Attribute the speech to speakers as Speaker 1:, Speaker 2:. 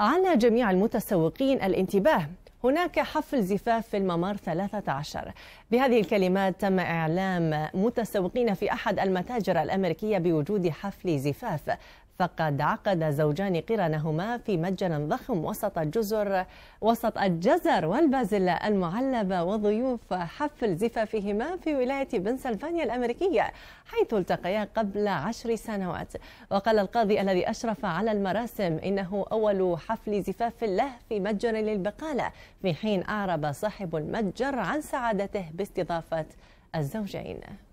Speaker 1: على جميع المتسوقين الانتباه هناك حفل زفاف في الممر 13 بهذه الكلمات تم إعلام متسوقين في أحد المتاجر الأمريكية بوجود حفل زفاف فقد عقد زوجان قرنهما في متجر ضخم وسط الجزر وسط الجزر والبازلاء المعلبة وضيوف حفل زفافهما في ولاية بنسلفانيا الأمريكية حيث التقيا قبل عشر سنوات وقال القاضي الذي أشرف على المراسم إنه أول حفل زفاف له في متجر للبقالة في حين أعرب صاحب المتجر عن سعادته باستضافة الزوجين